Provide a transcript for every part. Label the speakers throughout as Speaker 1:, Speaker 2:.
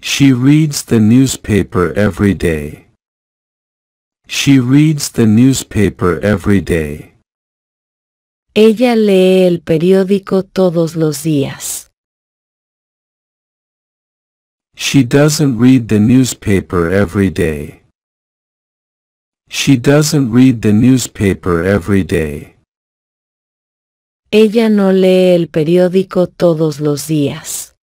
Speaker 1: She reads the newspaper every day. She reads the newspaper every day.
Speaker 2: Ella lee el periódico todos los días.
Speaker 1: She doesn't read the newspaper every day. She doesn't read the newspaper every day.
Speaker 2: Ella no lee el periódico todos los días.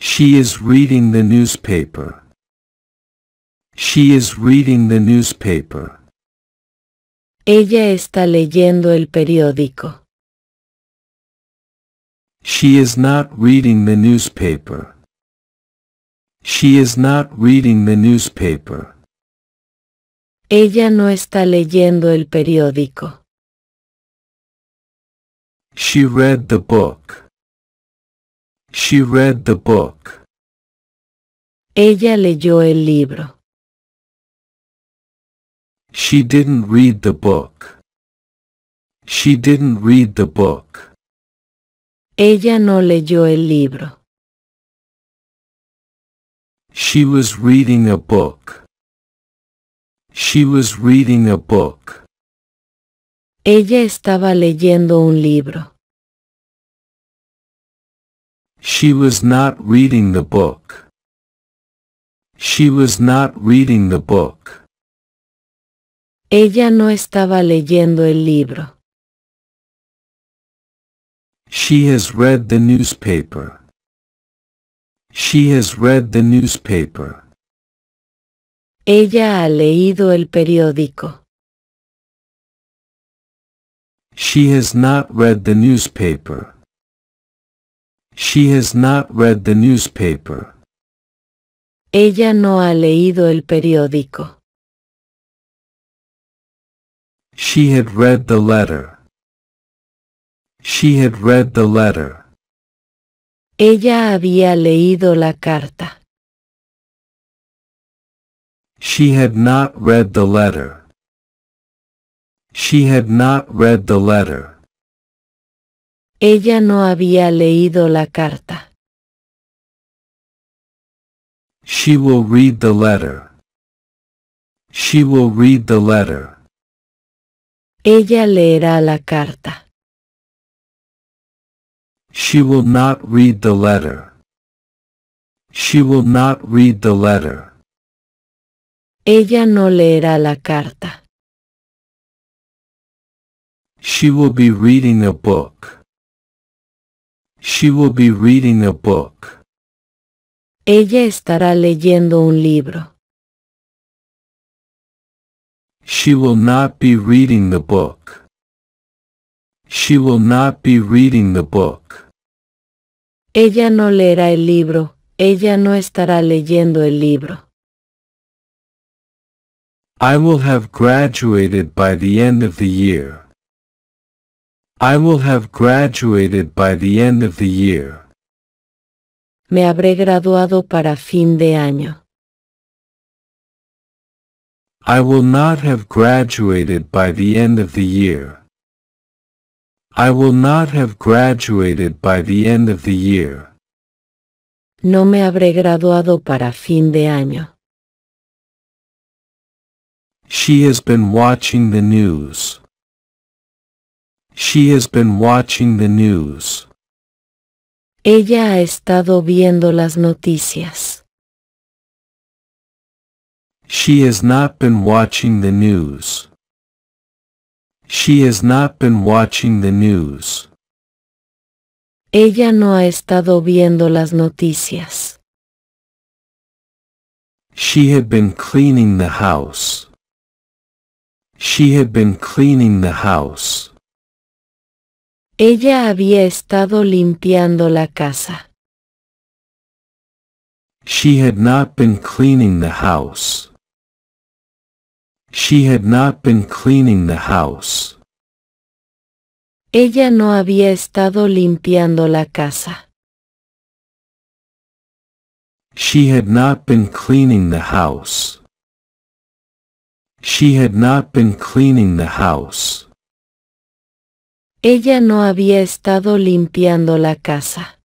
Speaker 1: She is reading the newspaper. She is reading the newspaper.
Speaker 2: Ella está leyendo el periódico.
Speaker 1: She is not reading the newspaper. She is not reading the newspaper.
Speaker 2: Ella no está leyendo el periódico.
Speaker 1: She read the book. She read the book.
Speaker 2: Ella leyó el libro.
Speaker 1: She didn't read the book. She didn't read the book.
Speaker 2: Ella no leyó el libro.
Speaker 1: She was reading a book. She was reading a
Speaker 2: book. Ella estaba leyendo un libro.
Speaker 1: She was not reading the book. She was not reading the book.
Speaker 2: Ella no estaba leyendo el libro.
Speaker 1: She has read the newspaper. She has read the newspaper.
Speaker 2: Ella ha leído el periódico.
Speaker 1: She has not read the newspaper. She has not read the newspaper.
Speaker 2: Ella no ha leído el periódico.
Speaker 1: She had read the letter. She had read the letter.
Speaker 2: Ella había leído la carta.
Speaker 1: She had not read the letter. She had not read the letter.
Speaker 2: Ella no había leído la carta.
Speaker 1: She will read the letter. She will read the letter.
Speaker 2: Ella leerá la carta.
Speaker 1: She will not read the letter. She will not read the letter.
Speaker 2: Ella no leerá la carta.
Speaker 1: She will be reading a book. She will be reading a book.
Speaker 2: Ella estará leyendo un libro.
Speaker 1: She will not be reading the book. She will not be reading the
Speaker 2: book. Ella no leerá el libro. Ella no estará leyendo el libro.
Speaker 1: I will have graduated by the end of the year. I will have graduated by the end of the year.
Speaker 2: Me habré graduado para fin de año.
Speaker 1: I will not have graduated by the end of the year. I will not have graduated by the end of the year.
Speaker 2: No me habré graduado para fin de año.
Speaker 1: She has been watching the news. She has been watching the news.
Speaker 2: Ella ha estado viendo las noticias.
Speaker 1: She has not been watching the news. She has not been watching the news.
Speaker 2: Ella no ha estado viendo las noticias.
Speaker 1: She had been cleaning the house. She had been cleaning the house.
Speaker 2: Ella había estado limpiando la casa.
Speaker 1: She had not been cleaning the house. She had not been cleaning the house.
Speaker 2: Ella no había estado limpiando la casa.
Speaker 1: She had not been cleaning the house. She had not been cleaning the house.
Speaker 2: Ella no había estado limpiando la casa.